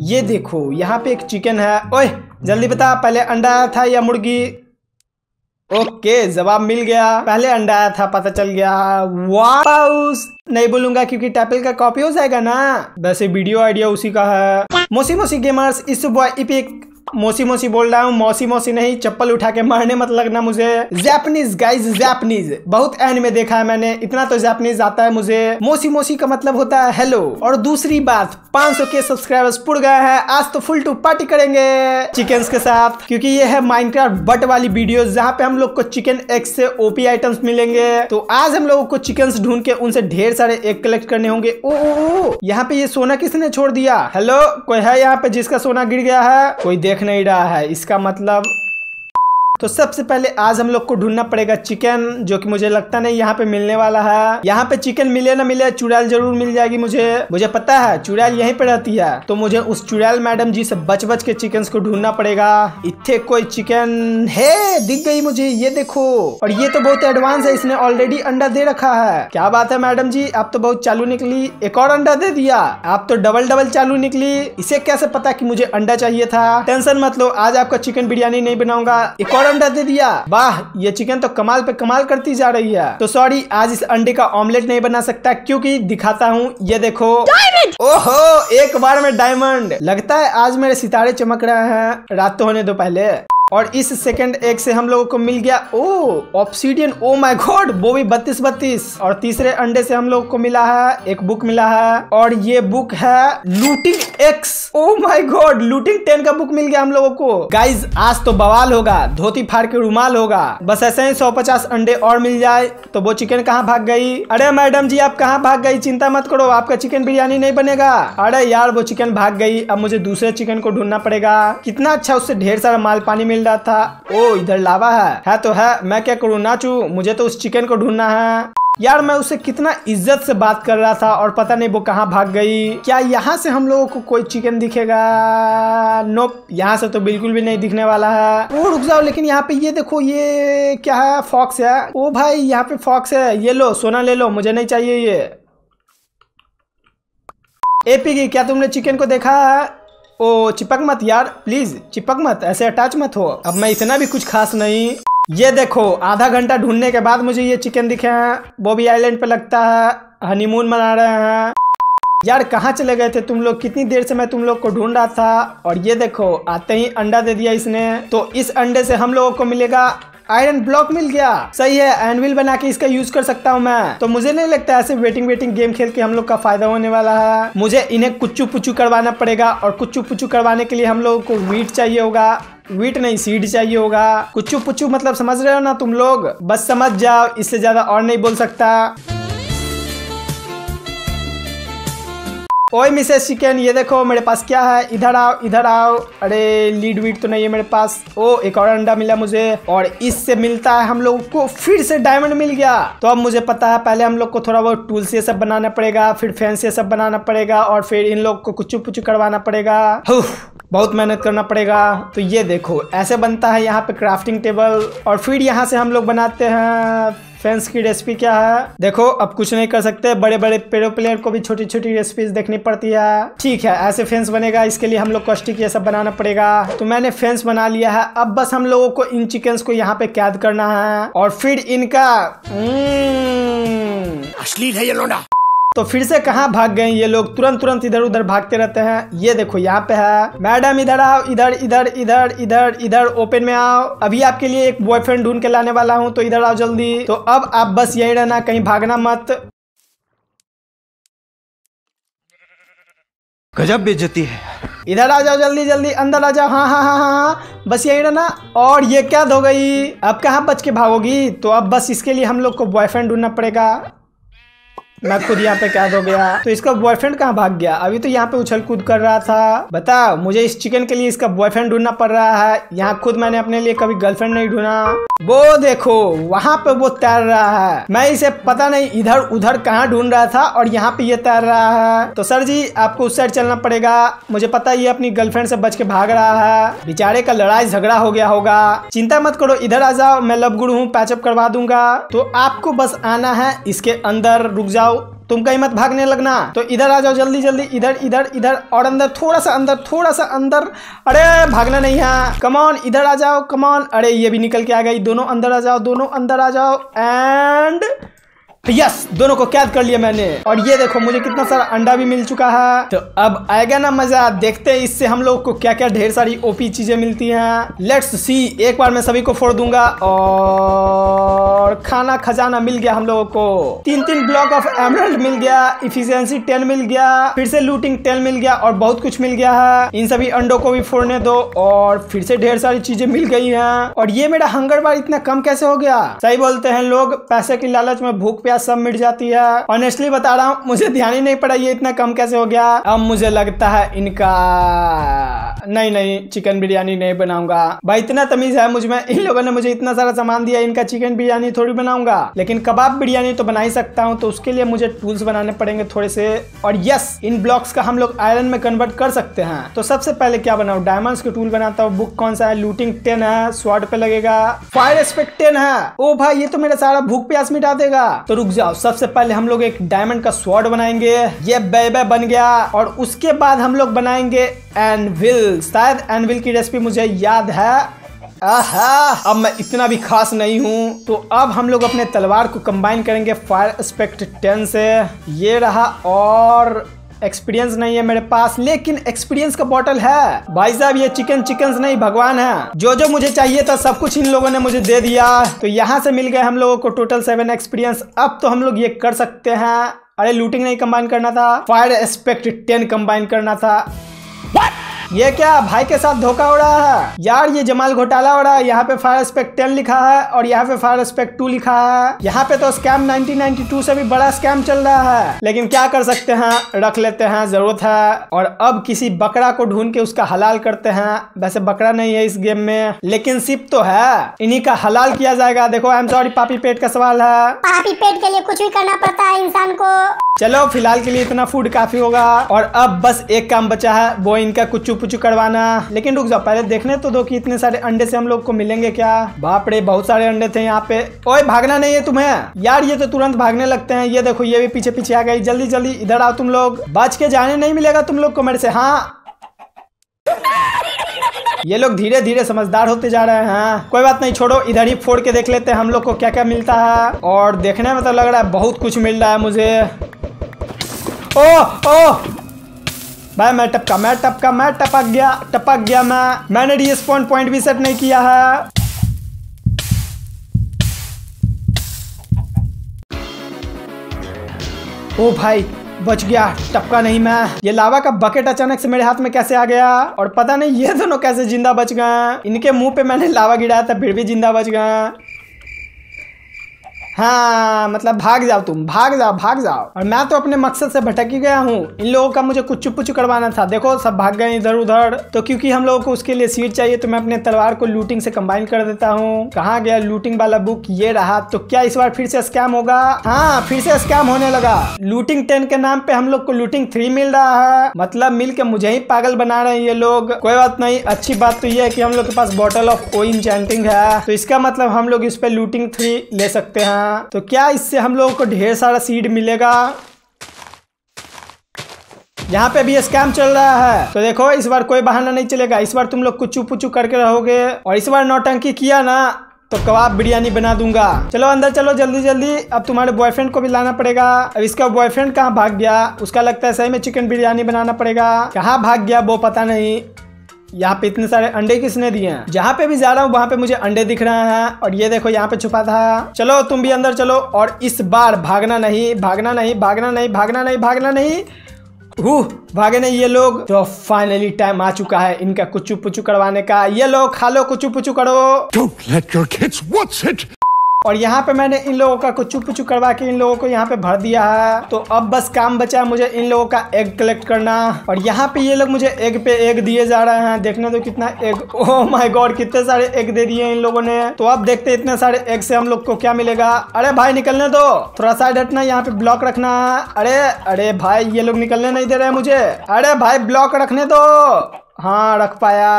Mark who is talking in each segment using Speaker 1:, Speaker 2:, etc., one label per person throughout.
Speaker 1: ये हम्म। देखो यहाँ पे एक चिकन है ओए जल्दी बता पहले अंडा आया था या मुर्गी ओके जवाब मिल गया पहले अंडा आया था पता चल गया वाउस नहीं बोलूंगा क्योंकि टैपल का कॉपी हो जाएगा ना वैसे वीडियो आइडिया उसी का है मोसी मोसी गेमर्स इस बॉय इपिक मोसी मोसी बोल रहा हूँ मौसी मौसी नहीं चप्पल उठा के मारने मत लगना मुझे जैपनीज गाइज जैपनीज बहुत एन में देखा है मैंने इतना तो जैपनीज आता है मुझे मोसी मोसी का मतलब होता है हेलो और दूसरी बात 500 के सब्सक्राइबर्स पुड़ गए हैं आज तो फुल टू पार्टी करेंगे चिकन के साथ क्योंकि ये है माइनक्राफ्ट बट वाली वीडियो जहाँ पे हम लोग को चिकन एग से ओपी आइटम्स मिलेंगे तो आज हम लोगों को चिकन ढूंढ के उनसे ढेर सारे एग कलेक्ट करने होंगे ओ ओ ओ यहाँ पे ये सोना किसने छोड़ दिया हेलो कोई है यहाँ पे जिसका सोना गिर गया है कोई देख नहीं रहा है इसका मतलब तो सबसे पहले आज हम लोग को ढूंढना पड़ेगा चिकन जो कि मुझे लगता नहीं यहाँ पे मिलने वाला है यहाँ पे चिकन मिले ना मिले चुड़ैल जरूर मिल जाएगी मुझे मुझे पता है चुड़ैल यहीं पे रहती है तो मुझे उस चुड़ैल मैडम जी से बच बच के चिकन को ढूंढना पड़ेगा इतने कोई चिकन है दिख गई मुझे ये देखो और ये तो बहुत एडवांस है इसने ऑलरेडी अंडा दे रखा है क्या बात है मैडम जी आप तो बहुत चालू निकली एक और अंडा दे दिया आप तो डबल डबल चालू निकली इसे कैसे पता की मुझे अंडा चाहिए था टेंशन मत लो आज आपका चिकन बिरयानी नहीं बनाऊंगा एक और और अंडा दे दिया वाह ये चिकन तो कमाल पे कमाल करती जा रही है तो सॉरी आज इस अंडे का ऑमलेट नहीं बना सकता क्योंकि दिखाता हूँ ये देखो ओहो एक बार में डायमंड लगता है आज मेरे सितारे चमक रहे हैं रात तो होने दो पहले और इस सेकंड एग से हम लोगों को मिल गया oh obsidian oh my god वो भी बत्तीस बत्तीस और तीसरे अंडे से हम लोग को मिला है एक बुक मिला है और ये बुक है looting X oh my god looting ten का बुक मिल गया हम लोगों को गाइज आज तो बवाल होगा धोती फाड़ के रुमाल होगा बस ऐसे ही सौ पचास अंडे और मिल जाए तो वो चिकन कहाँ भाग गई अरे मैडम जी आप कहाँ भाग गई चिंता मत करो आपका चिकन बिरयानी नहीं बनेगा अरे यार वो चिकन भाग गई अब मुझे दूसरे चिकन को ढूंढना पड़ेगा कितना अच्छा उससे ढेर सारा माल पानी मिल रहा था ओ इधर लावा है है तो है मैं क्या करूँ नाचू मुझे तो उस चिकन को ढूंढना है यार मैं उसे कितना इज्जत से बात कर रहा था और पता नहीं वो कहाँ भाग गई क्या यहाँ से हम लोगों को कोई चिकन दिखेगा नोप यहाँ से तो बिल्कुल भी नहीं दिखने वाला है वो रुक जाओ लेकिन यहाँ पे ये देखो ये क्या है फॉक्स है ओ भाई यहाँ पे फॉक्स है ये लो सोना ले लो मुझे नहीं चाहिए ये एपी की क्या तुमने चिकन को देखा है ओ चिपक मत यार प्लीज चिपक मत ऐसे अटैच मत हो अब मैं इतना भी कुछ खास नहीं ये देखो आधा घंटा ढूंढने के बाद मुझे ये चिकन दिखे हैं बॉबी आइलैंड पे लगता है हनीमून मना रहे हैं यार कहाँ चले गए थे तुम लोग कितनी देर से मैं तुम लोग को ढूंढ रहा था और ये देखो आते ही अंडा दे दिया इसने तो इस अंडे से हम लोगों को मिलेगा आयरन ब्लॉक मिल गया सही है एनविल बना के इसका यूज कर सकता हूँ मैं तो मुझे नहीं लगता ऐसे वेटिंग वेटिंग गेम खेल के हम लोग का फायदा होने वाला है मुझे इन्हें कुच्चू पुच्चू करवाना पड़ेगा और कुच्चू पुच्चू करवाने के लिए हम लोगों को वीट चाहिए होगा वीट नहीं सीड चाहिए होगा कुछ पुच्चू मतलब समझ रहे हो ना तुम लोग बस समझ जाओ इससे ज्यादा और नहीं बोल सकता ओए मिसेस चिकन ये देखो मेरे पास क्या है इधर आओ इधर आओ अरे लीड वीड तो नहीं है मेरे पास ओ एक और अंडा मिला मुझे और इससे मिलता है हम लोग को फिर से डायमंड मिल गया तो अब मुझे पता है पहले हम लोग को थोड़ा बहुत टूल्स ये सब बनाना पड़ेगा फिर फैंस ये सब बनाना पड़ेगा और फिर इन लोग को कुछ पुचू करवाना पड़ेगा बहुत मेहनत करना पड़ेगा तो ये देखो ऐसे बनता है यहाँ पे क्राफ्टिंग टेबल और फिर यहाँ से हम लोग बनाते हैं फैंस की रेसिपी क्या है देखो अब कुछ नहीं कर सकते बड़े बड़े पेड़ो प्लेयर को भी छोटी छोटी रेसिपीज देखनी पड़ती है ठीक है ऐसे फैंस बनेगा इसके लिए हम लोग कॉस्टिक ये सब बनाना पड़ेगा तो मैंने फैंस बना लिया है अब बस हम लोगों को इन चिकन्स को यहाँ पे कैद करना है और फिर इनका हम्म। अश्लील है ये लोडा तो फिर से कहाँ भाग गए ये लोग तुरंत तुरंत इधर उधर भागते रहते हैं ये देखो यहाँ पे है मैडम इधर आओ इधर इधर इधर इधर इधर ओपन में आओ अभी आपके लिए एक बॉयफ्रेंड ढूंढ के लाने वाला हूँ तो इधर आओ जल्दी तो अब आप बस यही रहना कहीं भागना मत गजब बेचती है इधर आ जाओ जल्दी जल्दी अंदर आ जाओ हाँ हाँ हाँ हाँ, हाँ बस यही रहना और ये क्या धो गई अब कहाँ बच के भागोगी तो अब बस इसके लिए हम लोग को बॉयफ्रेंड ढूंढना पड़ेगा मैं खुद यहाँ पे कैद हो गया तो इसका बॉयफ्रेंड कहाँ भाग गया अभी तो यहाँ पे उछल कूद कर रहा था बताओ मुझे इस चिकन के लिए इसका बॉयफ्रेंड ढूंढना पड़ रहा है यहाँ खुद मैंने अपने लिए कभी गर्लफ्रेंड नहीं ढूंढा वो देखो वहाँ पे वो तैर रहा है मैं इसे पता नहीं इधर उधर कहाँ ढूंढ रहा था और यहाँ पे ये तैर रहा है तो सर जी आपको उस साइड चलना पड़ेगा मुझे पता ये अपनी गर्लफ्रेंड से बच के भाग रहा है बेचारे का लड़ाई झगड़ा हो गया होगा चिंता मत करो इधर आ जाओ मैं लव गुड़ हूँ पैचअप करवा दूंगा तो आपको बस आना है इसके अंदर रुक जाओ तुम कहीं मत भागने लगना तो इधर आ जाओ जल्दी जल्दी इधर इधर इधर और अंदर थोड़ा सा अंदर थोड़ा सा अंदर अरे भागना नहीं है कमॉन इधर आ जाओ कमॉन अरे ये भी निकल के आ गई दोनों अंदर आ जाओ दोनों अंदर आ जाओ एंड यस yes, दोनों को कैद कर लिया मैंने और ये देखो मुझे कितना सारा अंडा भी मिल चुका है तो अब आएगा ना मजा देखते हैं इससे हम लोग को क्या क्या ढेर सारी ओपी चीजें मिलती हैं लेट्स सी एक बार मैं सभी को फोड़ दूंगा और और खाना खजाना मिल गया हम लोगों को तीन तीन ब्लॉक ऑफ एमरल्ड मिल गया इफिशियंसी टेन मिल गया फिर से लूटिंग टेन मिल गया और बहुत कुछ मिल गया है इन सभी अंडों को भी फोड़ने दो और फिर से ढेर सारी चीजें मिल गई है और ये मेरा हंगर बार इतना कम कैसे हो गया सही बोलते हैं लोग पैसे की लालच में भूख प्यास सब मिट जाती है ऑनेस्टली बता रहा हूँ मुझे ध्यान ही नहीं पड़ा ये इतना कम कैसे हो गया अब मुझे लगता है इनका नहीं नहीं चिकन बिरयानी नहीं बनाऊंगा भाई इतना तमीज है मुझ में इन लोगों ने मुझे इतना सारा सामान दिया इनका चिकन बिरयानी थोड़ा थोड़ी बनाऊंगा लेकिन कबाब बिरयानी तो बना ही सकता हूँ तो उसके लिए मुझे टूल्स बनाने पड़ेंगे थोड़े से और यस इन ब्लॉक्स का हम लोग आयरन में कन्वर्ट कर सकते हैं तो सबसे पहले क्या बनाऊ डायमंड के टूल बनाता हूँ बुक कौन सा है लूटिंग टेन है स्वाड पे लगेगा फायर एस्पेक्ट टेन है ओ भाई ये तो मेरा सारा भूख प्यास मिटा देगा तो रुक जाओ सबसे पहले हम लोग एक डायमंड का स्वाड बनाएंगे ये बेबे बन गया और उसके बाद हम लोग बनाएंगे एनविल शायद एनविल की रेसिपी मुझे याद है अब मैं इतना भी खास नहीं हूँ तो अब हम लोग अपने तलवार को कंबाइन करेंगे फायर एस्पेक्ट टेन से ये रहा और एक्सपीरियंस नहीं है मेरे पास लेकिन एक्सपीरियंस का बॉटल है भाई साहब ये चिकन चिकन नहीं भगवान है जो जो मुझे चाहिए था सब कुछ इन लोगों ने मुझे दे दिया तो यहाँ से मिल गए हम लोगों को टोटल सेवन एक्सपीरियंस अब तो हम लोग ये कर सकते हैं अरे लूटिंग नहीं कंबाइन करना था फायर एस्पेक्ट टेन कंबाइन करना था ये क्या भाई के साथ धोखा हो रहा है यार ये जमाल घोटाला हो रहा है यहाँ पे फायर स्पेक्ट टेन लिखा है और यहाँ पे फायर स्पेक्ट टू लिखा है यहाँ पे तो स्कैम 1992 से भी बड़ा स्कैम चल रहा है लेकिन क्या कर सकते हैं रख लेते हैं जरूरत है और अब किसी बकरा को ढूंढ के उसका हलाल करते हैं वैसे बकरा नहीं है इस गेम में लेकिन सिप तो है इन्हीं का हलाल किया जाएगा देखो आई एम सॉरी पापी पेट का सवाल है पापी पेट के लिए कुछ भी करना पड़ता है इंसान को चलो फिलहाल के लिए इतना फूड काफी होगा और अब बस एक काम बचा है वो इनका कुछ चुप कुछ करवाना लेकिन रुक जाओ पहले देखने तो दो कि इतने सारे अंडे से हम लोग को मिलेंगे क्या बाप रे बहुत सारे अंडे थे यहाँ पे ओए भागना नहीं है तुम्हें यार ये तो तुरंत भागने लगते हैं ये देखो ये भी पीछे पीछे आ गई जल्दी जल्दी इधर आओ तुम लोग बच के जाने नहीं मिलेगा तुम लोग को मेरे से हाँ ये लोग धीरे धीरे समझदार होते जा रहे हैं हाँ? कोई बात नहीं छोड़ो इधर ही फोड़ के देख लेते हैं हम लोग को क्या क्या मिलता है और देखने में तो लग रहा है बहुत कुछ मिल रहा है मुझे ओ ओ भाई मैं टपका मैं टपका मैं टपक गया टपक गया मैं मैंने रिस्पॉन्ड पॉइंट भी सेट नहीं किया है ओ भाई बच गया टपका नहीं मैं ये लावा का बकेट अचानक से मेरे हाथ में कैसे आ गया और पता नहीं ये दोनों कैसे जिंदा बच गए इनके मुंह पे मैंने लावा गिराया था फिर भी जिंदा बच गए हाँ मतलब भाग जाओ तुम भाग जाओ भाग जाओ और मैं तो अपने मकसद से भटक ही गया हूँ इन लोगों का मुझे कुछ चुप करवाना था देखो सब भाग गए इधर उधर तो क्योंकि हम लोगों को उसके लिए सीट चाहिए तो मैं अपने तलवार को लूटिंग से कंबाइन कर देता हूँ कहाँ गया लूटिंग वाला बुक ये रहा तो क्या इस बार फिर से स्कैम होगा हाँ फिर से स्कैम होने लगा लूटिंग टेन के नाम पे हम लोग को लूटिंग थ्री मिल रहा है मतलब मिल के मुझे ही पागल बना रहे हैं ये लोग कोई बात नहीं अच्छी बात तो ये है की हम लोग के पास बॉटल ऑफ ओ चैंटिंग है तो इसका मतलब हम लोग इस पे लूटिंग थ्री ले सकते हैं यहाँ तो क्या इससे हम लोगों को ढेर सारा सीड मिलेगा यहाँ पे भी स्कैम चल रहा है तो देखो इस बार कोई बहाना नहीं चलेगा इस बार तुम लोग कुछ पुचू करके रहोगे और इस बार नौटंकी किया ना तो कबाब बिरयानी बना दूंगा चलो अंदर चलो जल्दी जल्दी अब तुम्हारे बॉयफ्रेंड को भी लाना पड़ेगा अब इसका बॉयफ्रेंड कहाँ भाग गया उसका लगता है सही में चिकन बिरयानी बनाना पड़ेगा कहाँ भाग गया वो पता नहीं यहाँ पे इतने सारे अंडे किसने दिए हैं जहाँ पे भी जा रहा हूँ वहाँ पे मुझे अंडे दिख रहे हैं और ये देखो यहाँ पे छुपा था चलो तुम भी अंदर चलो और इस बार भागना नहीं भागना नहीं भागना नहीं भागना नहीं भागना नहीं हूह भागे नहीं ये लोग तो फाइनली टाइम आ चुका है इनका कुचू पुचू करवाने का ये लोग खा लो कुचू पुचू करो और यहाँ पे मैंने इन लोगों का कुछ चुप चुप करवा के इन लोगों को यहाँ पे भर दिया है तो अब बस काम बचा है मुझे इन लोगों का एग कलेक्ट करना और यहाँ पे ये लोग मुझे एग पे एग दिए जा रहे हैं देखने तो कितना एग ओ माय गॉड कितने सारे एग दे दिए इन लोगों ने तो अब देखते इतने सारे एग से हम लोग को क्या मिलेगा अरे भाई निकलने दो थोड़ा साइड हटना यहाँ पे ब्लॉक रखना अरे अरे भाई ये लोग निकलने नहीं दे रहे मुझे अरे भाई ब्लॉक रखने दो हाँ रख पाया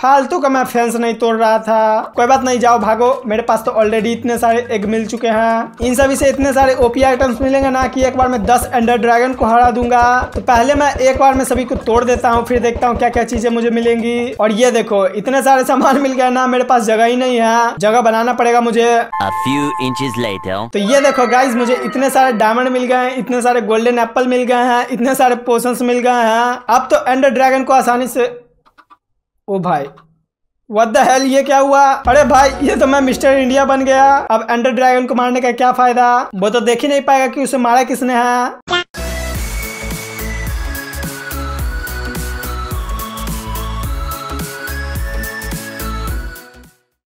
Speaker 1: फालतू का मैं फेंस नहीं तोड़ रहा था कोई बात नहीं जाओ भागो मेरे पास तो ऑलरेडी इतने सारे एग मिल चुके हैं इन सभी से इतने सारे ओपी आइटम्स मिलेंगे ना कि एक बार मैं दस अंडर ड्रैगन को हरा दूंगा तो पहले मैं एक बार में सभी को तोड़ देता हूँ फिर देखता हूँ क्या क्या चीजें मुझे मिलेंगी और ये देखो इतने सारे सामान मिल गया ना मेरे पास जगह ही नहीं है जगह बनाना पड़ेगा मुझे तो ये देखो गाइज मुझे इतने सारे डायमंड मिल गए हैं इतने सारे गोल्डन एप्पल मिल गए हैं इतने सारे पोषण मिल गए हैं अब तो एंडर ड्रैगन को आसानी से ओ भाई वट हेल ये क्या हुआ अरे भाई ये तो मैं मिस्टर इंडिया बन गया अब एंडर ड्रैगन को मारने का क्या फायदा वो तो देख ही नहीं पाएगा कि उसे मारा किसने है हाँ?